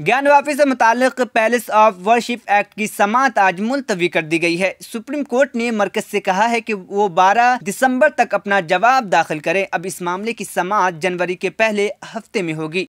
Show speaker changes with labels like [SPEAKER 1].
[SPEAKER 1] ज्ञान वापसी से मुतक पैलेस ऑफ वर्शिप एक्ट की समात आज मुलतवी कर दी गई है सुप्रीम कोर्ट ने मरकज से कहा है कि वो 12 दिसंबर तक अपना जवाब दाखिल करें अब इस मामले की समात जनवरी के पहले हफ्ते में होगी